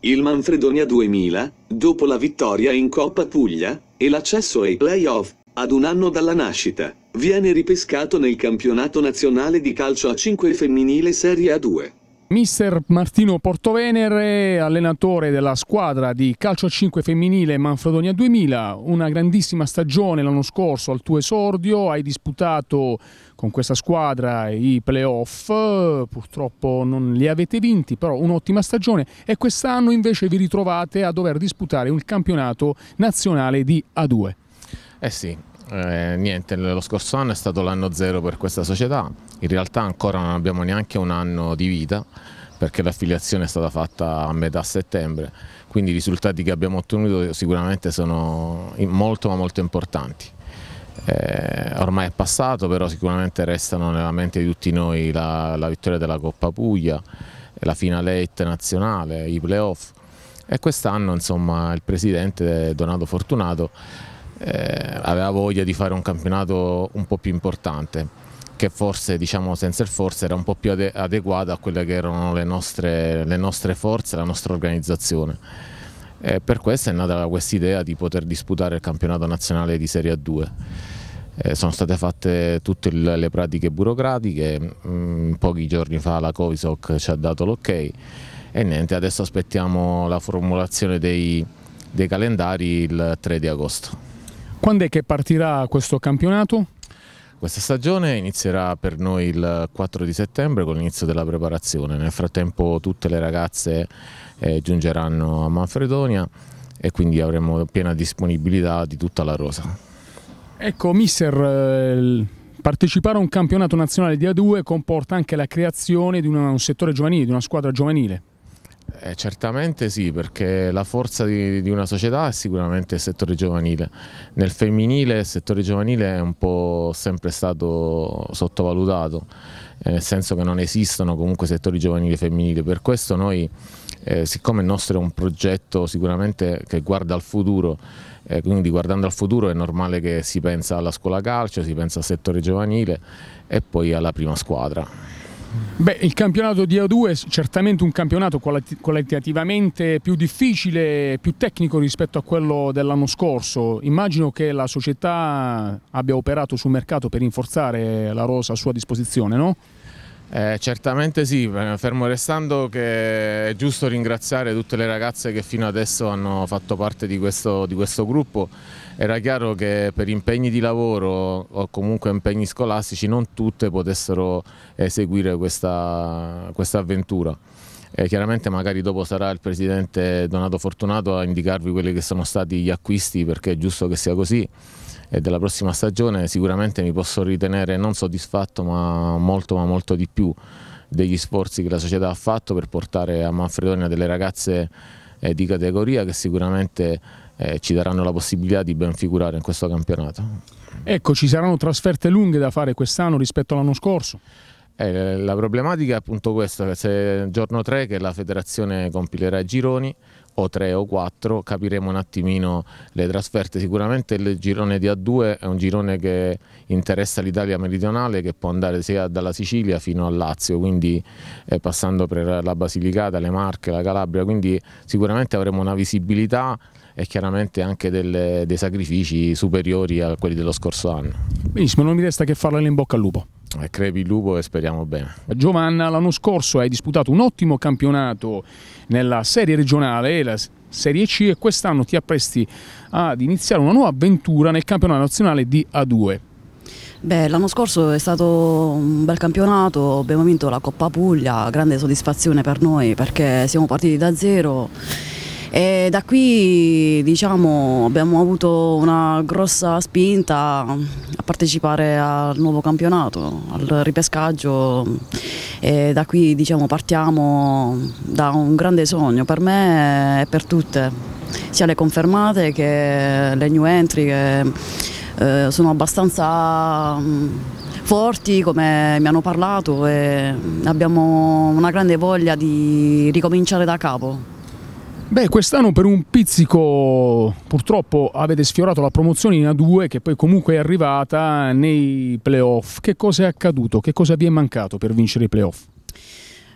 Il Manfredonia 2000, dopo la vittoria in Coppa Puglia, e l'accesso ai playoff, ad un anno dalla nascita, viene ripescato nel campionato nazionale di calcio a 5 femminile Serie A2. Mister Martino Portovenere, allenatore della squadra di calcio 5 femminile Manfredonia 2000, una grandissima stagione l'anno scorso al tuo esordio, hai disputato con questa squadra i playoff, purtroppo non li avete vinti, però un'ottima stagione e quest'anno invece vi ritrovate a dover disputare un campionato nazionale di A2. Eh sì, eh, niente, lo scorso anno è stato l'anno zero per questa società, in realtà ancora non abbiamo neanche un anno di vita perché l'affiliazione è stata fatta a metà settembre, quindi i risultati che abbiamo ottenuto sicuramente sono molto ma molto importanti. Eh, ormai è passato, però sicuramente restano nella mente di tutti noi la, la vittoria della Coppa Puglia, la finale nazionale, i playoff e quest'anno il presidente Donato Fortunato eh, aveva voglia di fare un campionato un po' più importante che forse diciamo senza il forse era un po' più adeguato a quelle che erano le nostre, le nostre forze, la nostra organizzazione. E per questo è nata questa idea di poter disputare il campionato nazionale di Serie A2. Eh, sono state fatte tutte le pratiche burocratiche, mh, mm, pochi giorni fa la Covisoc ci ha dato l'ok ok, e niente, adesso aspettiamo la formulazione dei, dei calendari il 3 di agosto. Quando è che partirà questo campionato? Questa stagione inizierà per noi il 4 di settembre con l'inizio della preparazione, nel frattempo tutte le ragazze eh, giungeranno a Manfredonia e quindi avremo piena disponibilità di tutta la rosa. Ecco, mister, eh, partecipare a un campionato nazionale di A2 comporta anche la creazione di un settore giovanile, di una squadra giovanile. Eh, certamente sì, perché la forza di, di, una società è sicuramente il settore giovanile. Nel femminile il settore giovanile è un po' sempre stato sottovalutato, eh, nel senso che non esistono comunque settori giovanili e femminili. Per questo noi, eh, siccome il nostro è un progetto sicuramente che guarda al futuro, eh, quindi guardando al futuro è normale che si pensa alla scuola calcio, si pensa al settore giovanile e poi alla prima squadra. Beh, il campionato di A2 è certamente un campionato qualitativamente più difficile, più tecnico rispetto a quello dell'anno scorso. Immagino che la società abbia operato sul mercato per rinforzare la rosa a sua disposizione, no? Eh, certamente sì, eh, fermo restando che è giusto ringraziare tutte le ragazze che fino adesso hanno fatto parte di questo, di questo gruppo era chiaro che per impegni di lavoro o comunque impegni scolastici non tutte potessero eseguire eh, questa, questa avventura. E eh, chiaramente magari dopo sarà il presidente Donato Fortunato a indicarvi quelli che sono stati gli acquisti perché è giusto che sia così e della prossima stagione sicuramente mi posso ritenere non soddisfatto ma molto ma molto di più degli sforzi che la società ha fatto per portare a Manfredonia delle ragazze eh, di categoria che sicuramente eh, ci daranno la possibilità di ben figurare in questo campionato. Ecco, ci saranno trasferte lunghe da fare quest'anno rispetto all'anno scorso? Eh, la problematica è appunto questa, se il giorno 3 che la federazione compilerà i gironi, o 3 o 4, capiremo un attimino le trasferte. Sicuramente il girone di A2 è un girone che interessa l'Italia meridionale, che può andare sia dalla Sicilia fino al Lazio, quindi eh, passando per la Basilicata, le Marche, la Calabria, quindi sicuramente avremo una visibilità e chiaramente anche delle, dei sacrifici superiori a quelli dello scorso anno. Benissimo, non mi resta che farla in bocca al lupo. Eh, crepi il lupo e speriamo bene. Giovanna, l'anno scorso hai disputato un ottimo campionato nella serie regionale, la Serie C, e quest'anno ti appresti ad iniziare una nuova avventura nel campionato nazionale di A2. Beh, l'anno scorso è stato un bel campionato, abbiamo vinto la Coppa Puglia, grande soddisfazione per noi perché siamo partiti da zero e da qui diciamo, abbiamo avuto una grossa spinta a partecipare al nuovo campionato, al ripescaggio e da qui diciamo, partiamo da un grande sogno per me e per tutte, sia le confermate che le new entry che eh, sono abbastanza mm, forti come mi hanno parlato e abbiamo una grande voglia di ricominciare da capo. Beh, quest'anno per un pizzico purtroppo avete sfiorato la promozione in A2 che poi comunque è arrivata nei playoff. Che cosa è accaduto? Che cosa vi è mancato per vincere i playoff?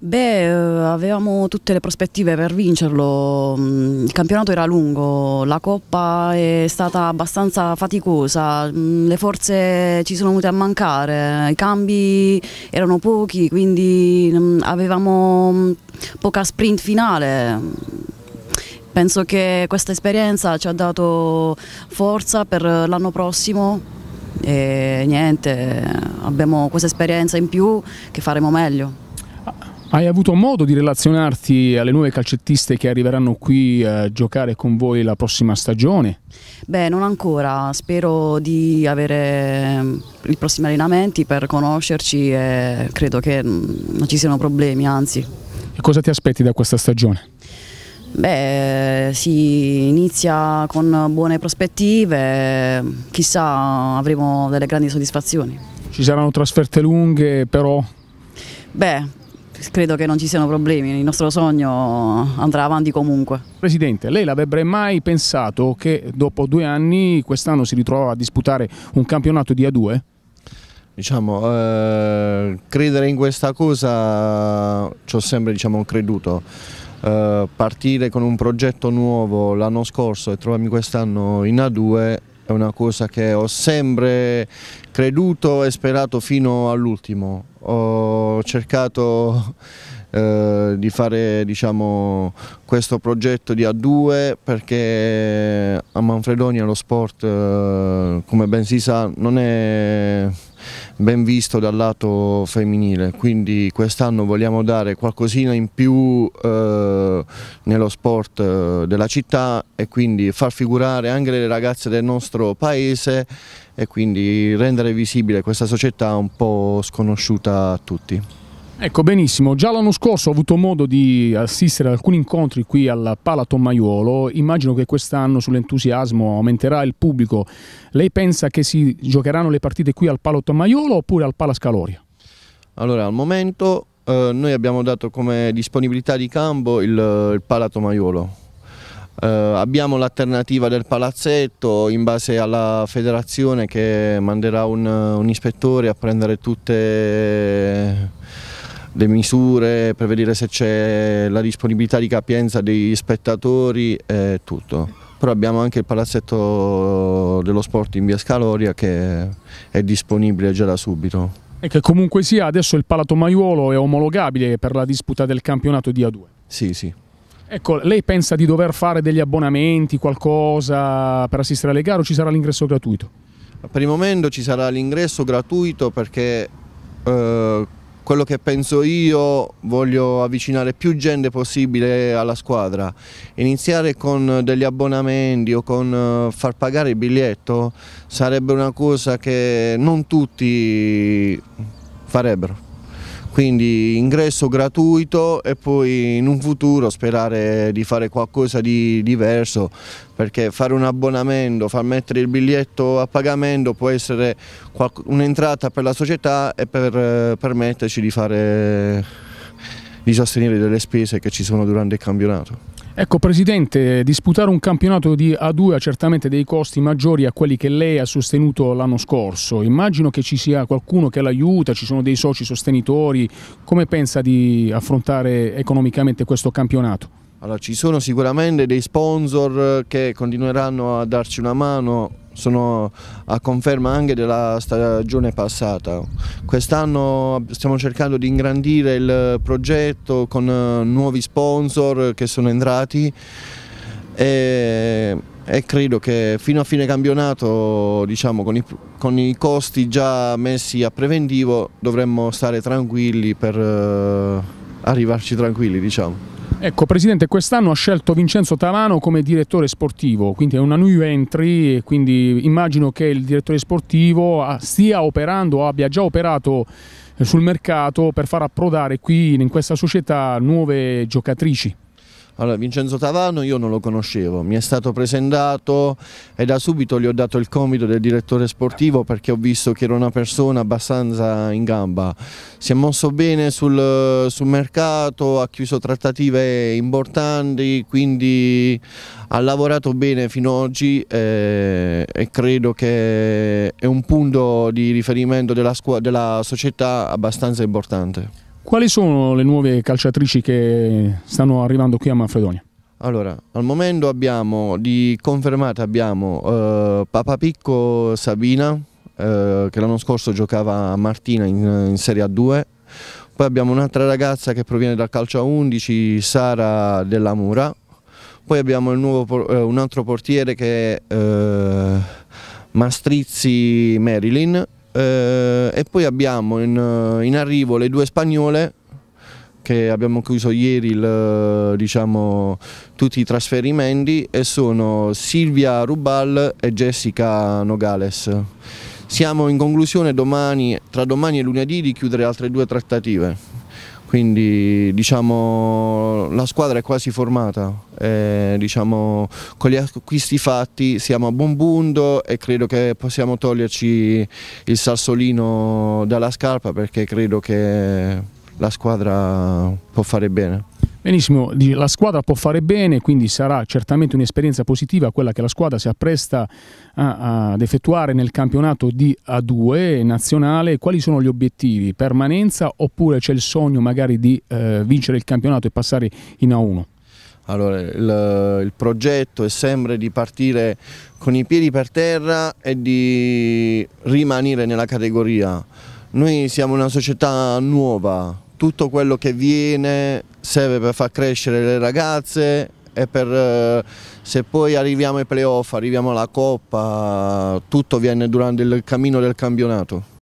Beh, eh, avevamo tutte le prospettive per vincerlo, mm, il campionato era lungo, la coppa è stata abbastanza faticosa, mm, le forze ci sono venute a mancare, i cambi erano pochi, quindi mm, avevamo poca sprint finale Penso che questa esperienza ci ha dato forza per l'anno prossimo e niente, abbiamo questa esperienza in più che faremo meglio. Hai avuto modo di relazionarti alle nuove calcettiste che arriveranno qui a giocare con voi la prossima stagione? Beh, non ancora, spero di avere mm, i prossimi allenamenti per conoscerci e credo che mm, non ci siano problemi, anzi. E cosa ti aspetti da questa stagione? Beh, si inizia con buone prospettive, chissà avremo delle grandi soddisfazioni. Ci saranno trasferte lunghe però? Beh, credo che non ci siano problemi, il nostro sogno andrà avanti comunque. Presidente, lei l'avrebbe mai pensato che dopo due anni quest'anno si ritrovava a disputare un campionato di A2? Diciamo, eh, credere in questa cosa ci ho sempre diciamo, creduto eh, partire con un progetto nuovo l'anno scorso e trovarmi quest'anno in A2 è una cosa che ho sempre creduto e sperato fino all'ultimo. Ho cercato eh, di fare diciamo, questo progetto di A2 perché a Manfredonia lo sport eh, come ben si sa non è ben visto dal lato femminile, quindi quest'anno vogliamo dare qualcosina in più eh, nello sport eh, della città e quindi far figurare anche le ragazze del nostro paese e quindi rendere visibile questa società un po' sconosciuta a tutti. Ecco benissimo, già l'anno scorso ho avuto modo di assistere ad alcuni incontri qui al Pala Tommaiolo, immagino che quest'anno sull'entusiasmo aumenterà il pubblico. Lei pensa che si giocheranno le partite qui al Palo Tommaiolo oppure al Pala Scaloria? Allora, al momento eh, noi abbiamo dato come disponibilità di campo il, il Pala Tommaiolo. Eh, abbiamo l'alternativa del palazzetto in base alla federazione che manderà un, un ispettore a prendere tutte le misure per vedere se c'è la disponibilità di capienza degli spettatori e tutto. Però abbiamo anche il palazzetto dello sport in via Scaloria che è disponibile già da subito. E che comunque sia adesso il Palato Maiuolo è omologabile per la disputa del campionato di A2. Sì, sì. Ecco, lei pensa di dover fare degli abbonamenti, qualcosa per assistere alle gare o ci sarà l'ingresso gratuito? Per il momento ci sarà l'ingresso gratuito perché eh, quello che penso io, voglio avvicinare più gente possibile alla squadra. Iniziare con degli abbonamenti o con eh, far pagare il biglietto sarebbe una cosa che non tutti farebbero quindi ingresso gratuito e poi in un futuro sperare di fare qualcosa di diverso perché fare un abbonamento, far mettere il biglietto a pagamento può essere un'entrata per la società e per permetterci di, fare, di sostenere delle spese che ci sono durante il campionato. Ecco Presidente, disputare un campionato di A2 ha certamente dei costi maggiori a quelli che lei ha sostenuto l'anno scorso. Immagino che ci sia qualcuno che l'aiuta, ci sono dei soci sostenitori. Come pensa di affrontare economicamente questo campionato? Allora, ci sono sicuramente dei sponsor che continueranno a darci una mano sono a conferma anche della stagione passata. Quest'anno stiamo cercando di ingrandire il progetto con eh, nuovi sponsor che sono entrati e, e credo che fino a fine campionato, diciamo, con, i, con, i, costi già messi a preventivo, dovremmo stare tranquilli per eh, arrivarci tranquilli. Diciamo. Ecco Presidente, quest'anno ha scelto Vincenzo Tavano come direttore sportivo, quindi è una new entry, quindi immagino che il direttore sportivo ah, stia operando, o abbia già operato eh, sul mercato per far approdare qui in questa società nuove giocatrici. Allora, Vincenzo Tavano io non lo conoscevo, mi è stato presentato e da subito gli ho dato il compito del direttore sportivo perché ho visto che era una persona abbastanza in gamba. Si è mosso bene sul, sul mercato, ha chiuso trattative importanti, quindi ha lavorato bene fino ad oggi e, eh, e, credo che è un punto di riferimento della, della società abbastanza importante. Quali sono le nuove calciatrici che stanno arrivando qui a Manfredonia? Allora, al momento abbiamo di confermata abbiamo eh, Papapicco Sabina, eh, che l'anno scorso giocava a Martina in, in Serie A2, poi abbiamo un'altra ragazza che proviene dal calcio a 11, Sara Della Mura, poi abbiamo nuovo, eh, un altro portiere che è eh, Mastrizzi Marilyn, eh, e poi abbiamo in, eh, in, arrivo le due spagnole che abbiamo chiuso ieri il, eh, diciamo, tutti i trasferimenti e sono Silvia Rubal e Jessica Nogales. Siamo in conclusione domani, tra domani e lunedì di chiudere altre due trattative quindi diciamo, la squadra è quasi formata, eh, diciamo, con gli acquisti fatti siamo a buon punto e credo che possiamo toglierci il sassolino dalla scarpa perché credo che la squadra può fare bene. Benissimo, la squadra può fare bene, quindi sarà certamente un'esperienza positiva quella che la squadra si appresta a, ad effettuare nel campionato di A2 nazionale. Quali sono gli obiettivi? Permanenza oppure c'è il sogno magari di eh, vincere il campionato e passare in A1? Allora, il, il, progetto è sempre di partire con i piedi per terra e di rimanere nella categoria. Noi siamo una società nuova, tutto quello che viene serve per far crescere le ragazze e per, eh, se poi arriviamo ai playoff, arriviamo alla Coppa, tutto viene durante il cammino del campionato.